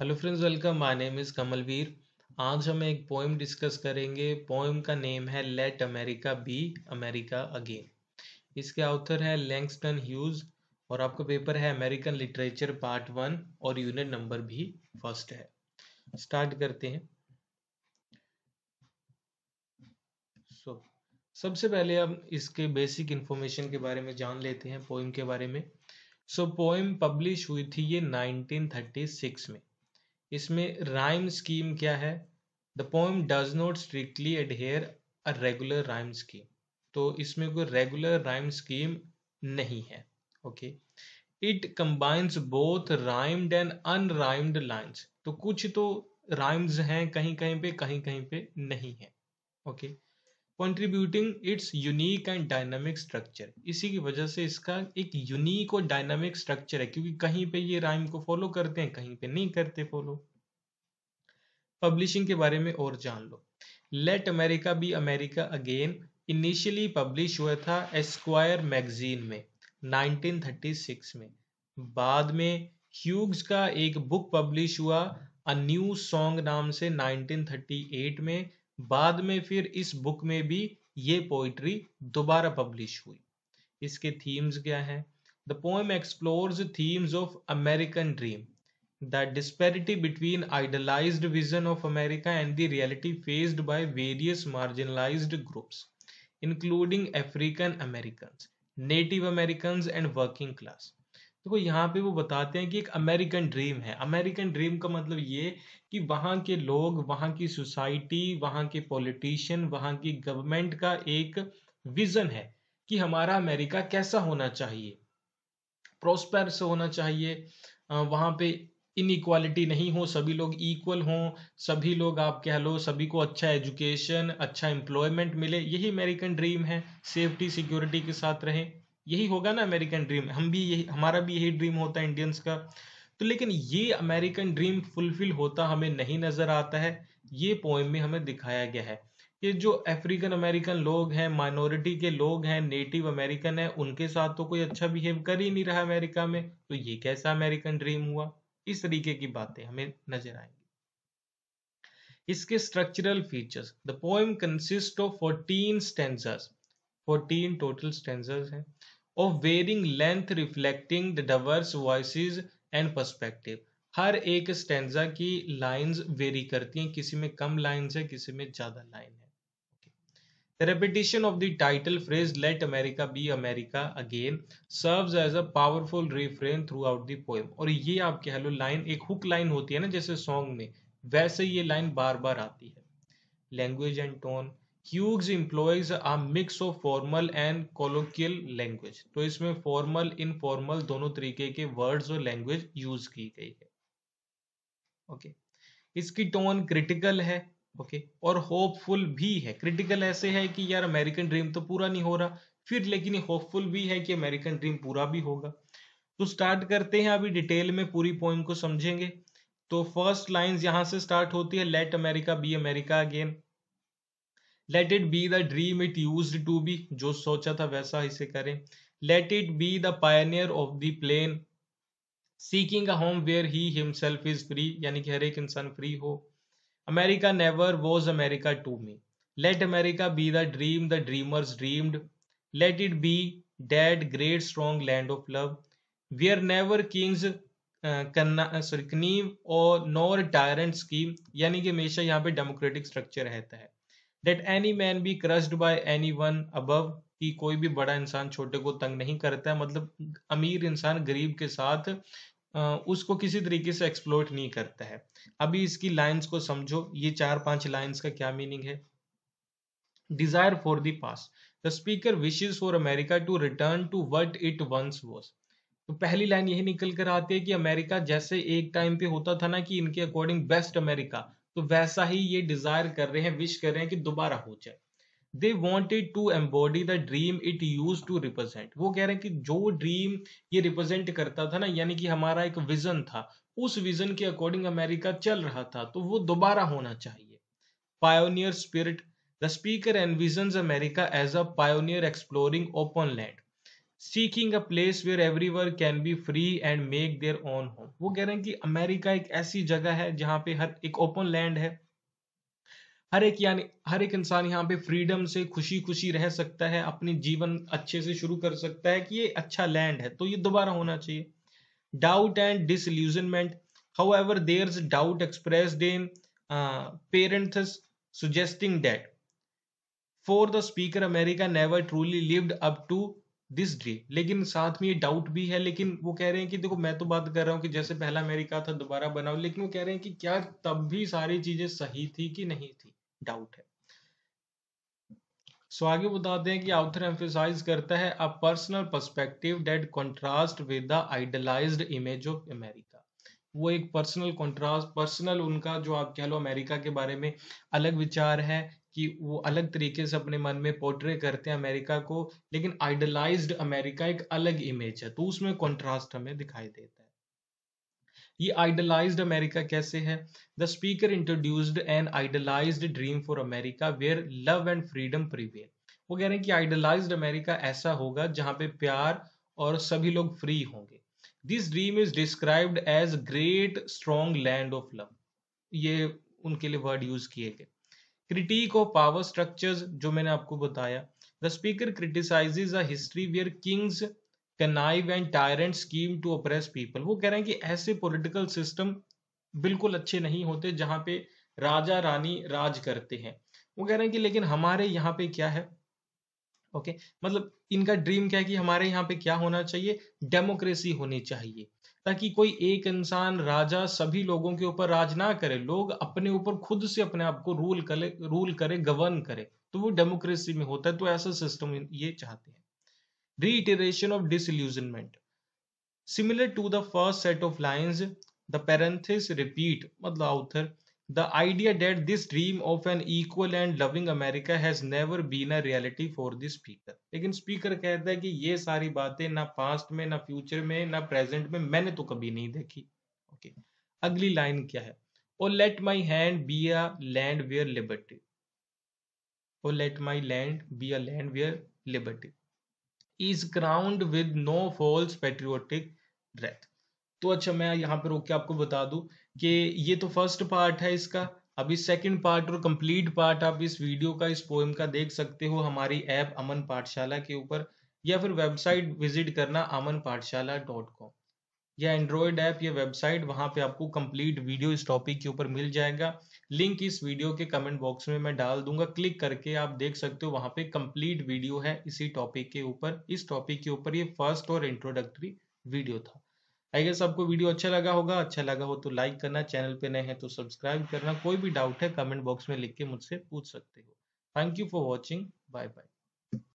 Hello friends welcome my name is Kamalveer आज हम एक पोएम डिस्कस करेंगे पोएम का नेम है let America be America again इसके ऑथर है लैंगस्टन ह्यूज और आपका पेपर है अमेरिकन लिटरेचर पार्ट वन और यूनिट नंबर भी फर्स्ट है स्टार्ट करते हैं सो so, सबसे पहले हम इसके बेसिक इन्फॉर्मेशन के बारे में जान लेते हैं पोइम के बारे में सो पोइम पब्लिश हुई थी ये 1936 में इसमें राइम स्कीम क्या है the poem does not strictly adhere a regular rhyme scheme तो इसमें कोई रेगुलर राइम स्कीम नहीं है okay it combines both rhymed and unrhymed lines तो कुछ तो राइम्स हैं कहीं कहीं पे कहीं कहीं पे नहीं है okay okay? Contributing its unique and dynamic structure इसी की वजह से इसका एक यूनिक और डायनामिक स्ट्रक्चर है क्योंकि कहीं पे ये राइम को फॉलो करते हैं कहीं पे नहीं करते फॉलो पब्लिशिंग के बारे में और जान लो let America be America again initially publish हुआ था एस्क्वायर मैगजीन में 1936 में बाद में ह्यूग्स का एक बुक पब्लिश हुआ अ न्यू सॉन्ग नाम से 1938 में बाद में फिर इस बुक में भी ये पोइट्री दोबारा पब्लिश हुई इसके थीम्स क्या है the poem explores themes of American dream the disparity between idealised vision of America and the reality faced by various marginalise groups including African American Native American and working class देखो यहाँ पे वो बताते हैं कि एक अमेरिकन ड्रीम है American dream का मतलब ये कि वहाँ के लोग वहाँ की सोसाइटी वहाँ के पॉलिटिशियन वहाँ की गवर्नमेंट का एक विजन है कि हमारा अमेरिका कैसा होना चाहिए प्रोस्पेर से होना चाहिए वहाँ पे इनइक्वालिटी नहीं हो सभी लोग इक्वल हों सभी लोग आप कह लो सभी को अच्छा एजुकेशन अच्छा एम्प्लॉयमेंट मिले यही अमेरिकन ड्रीम है सेफ्टी सिक्योरिटी के साथ रहें यही होगा ना अमेरिकन ड्रीम हम भी यही हमारा भी यही ड्रीम होता है इंडियंस का तो लेकिन ये अमेरिकन ड्रीम फुलफिल होता हमें नहीं नजर आता है ये पोएम में हमें दिखाया गया है कि जो अफ्रीकन अमेरिकन लोग हैं माइनॉरिटी के लोग हैं नेटिव अमेरिकन है उनके साथ तो कोई अच्छा बिहेव कर ही नहीं रहा अमेरिका में तो ये कैसा अमेरिकन ड्रीम हुआ इस तरीके की बातें हमें नजर आएंगी इसके structural features the poem consist of fourteen stanzas fourteen total stanzas हैं of varying length reflecting the diverse voice and perspective हर एक स्टेंजा की लाइंस वेरी करती हैं किसी में कम लाइंस है किसी में ज्यादा लाइन है repetition of the phrase let America be America again serve as a powerful refrain throughout the poem और ये आप कह लो लाइन एक हुक लाइन होती है ना जैसे सॉन्ग में वैसे ये लाइन बार बार आती है language and tone Hughes employs a mix of formal and colloquial language. तो इसमें formal, informal दोनों तरीके के वर्ड्स और लैंग्वेज यूज की गई है ओके okay. इसकी टोन क्रिटिकल है ओके okay. और होपफुल भी है क्रिटिकल ऐसे है कि यार अमेरिकन ड्रीम तो पूरा नहीं हो रहा फिर लेकिन होपफुल भी है कि अमेरिकन ड्रीम पूरा भी होगा तो स्टार्ट करते हैं अभी डिटेल में पूरी पोइम को समझेंगे तो फर्स्ट लाइन यहां से स्टार्ट होती है let America be America again let it be the dream it used to be जो सोचा था वैसा इसे करें let it be the pioneer of the plain seeking a home where he himself is free यानी कि हर एक इंसान फ्री हो America never was America to me let America be the dream the dreamers dreamed let it be that great strong land of love where never kings sorry connive और nor tyrant scheme यानी कि हमेशा यहाँ पे democratic structure रहता है that any man be crushed by any one above कि कोई भी बड़ा इंसान छोटे को तंग नहीं करता है मतलब अमीर इंसान गरीब के साथ उसको किसी तरीके से एक्सप्लोइट नहीं करता है अभी इसकी लाइंस को समझो ये चार पांच लाइंस का क्या मीनिंग है desire for the past the speaker wishes for America to return to what it once was तो पहली लाइन यही निकल कर आती है कि अमेरिका जैसे एक टाइम पे होता था ना कि इनके अकॉर्डिंग बेस्ट अमेरिका तो वैसा ही ये डिजायर कर रहे हैं विश कर रहे हैं कि दोबारा हो जाए they wanted to embody the dream it used to represent वो कह रहे हैं कि जो ड्रीम ये रिप्रेजेंट करता था ना यानी कि हमारा एक विजन था उस विजन के अकॉर्डिंग अमेरिका चल रहा था तो वो दोबारा होना चाहिए pioneer spirit the speaker envisions America as a pioneer exploring open land seeking a place where everyone can be free and make their own home वो कह रहे हैं कि अमेरिका एक ऐसी जगह है जहाँ पे हर एक ओपन लैंड है हर एक यानी हर एक इंसान यहाँ पे फ्रीडम से खुशी खुशी रह सकता है अपने जीवन अच्छे से शुरू कर सकता है कि ये अच्छा लैंड है तो ये दोबारा होना चाहिए doubt and disillusionment however their doubt express in parent suggesting that for the speaker america never truly lived up to this day लेकिन साथ में ये डाउट भी है लेकिन वो कह रहे हैं कि देखो मैं तो बात कर रहा हूँ कि जैसे पहला अमेरिका था दोबारा बनाओ लेकिन वो कह रहे हैं कि क्या तब भी सारी चीजें सही थी कि नहीं थी डाउट है सो so, आगे बताते हैं कि ऑथर एम्फेसाइज करता है a personal perspective that contrast with the idealised image of America वो एक पर्सनल कॉन्ट्रास्ट पर्सनल उनका जो आप कह लो अमेरिका के बारे में अलग विचार है कि वो अलग तरीके से अपने मन में पोर्ट्रे करते हैं अमेरिका को लेकिन आइडलाइज्ड अमेरिका एक अलग इमेज है तो उसमें कॉन्ट्रास्ट हमें दिखाई देता है ये आइडलाइज्ड अमेरिका कैसे है the speaker introduced an idealised dream for America where love and freedom prevail वो कह रहे हैं कि आइडलाइज्ड अमेरिका ऐसा होगा जहां पे प्यार और सभी लोग फ्री होंगे this dream is described as great strong land of love ये उनके लिए वर्ड यूज किए गए क्रिटिक ऑफ पावर structures जो मैंने आपको बताया the speaker criticizes a history where kings connive and tyrants scheme to oppress people वो कह रहे हैं कि ऐसे पॉलिटिकल सिस्टम बिल्कुल अच्छे नहीं होते जहां पे राजा रानी राज करते हैं वो कह रहे हैं कि लेकिन हमारे यहाँ पे क्या है ओके okay? मतलब इनका ड्रीम क्या है कि हमारे यहाँ पे क्या होना चाहिए डेमोक्रेसी होनी चाहिए ताकि कोई एक इंसान राजा सभी लोगों के ऊपर राज ना करे लोग अपने ऊपर खुद से अपने आप को रूल करे रूल करे गवर्न करे तो वो डेमोक्रेसी में होता है तो ऐसा सिस्टम ये चाहते हैं reiteration ऑफ डिसमेंट similar to the first set of lines the parenthesis repeat मतलब author The idea that this dream of an equal and loving America has never been a reality for the speaker. लेकिन speaker कहता है कि ये सारी बातें ना past में ना फ्यूचर में ना प्रेजेंट में मैंने तो कभी नहीं देखी ओके okay. अगली लाइन क्या है oh let my hand be a land where liberty oh let my land be a land where liberty is crowned with no false patriotic breath तो अच्छा मैं यहाँ पे रोक के आपको बता दू कि ये तो फर्स्ट पार्ट है इसका अभी सेकंड पार्ट और कंप्लीट पार्ट आप इस वीडियो का इस पोएम का देख सकते हो हमारी ऐप अमन पाठशाला के ऊपर या फिर वेबसाइट विजिट करना अमन पाठशाला डॉट कॉम या एंड्रॉयड ऐप या वेबसाइट वहां पे आपको कंप्लीट वीडियो इस टॉपिक के ऊपर मिल जाएगा लिंक इस वीडियो के कमेंट बॉक्स में मैं डाल दूंगा क्लिक करके आप देख सकते हो वहां पे कंप्लीट वीडियो है इसी टॉपिक के ऊपर इस टॉपिक के ऊपर ये फर्स्ट और इंट्रोडक्टरी वीडियो था आई गेस आपको वीडियो अच्छा लगा होगा अच्छा लगा हो तो लाइक करना चैनल पे नए हैं तो सब्सक्राइब करना कोई भी डाउट है कमेंट बॉक्स में लिख के मुझसे पूछ सकते हो thank you for watching bye bye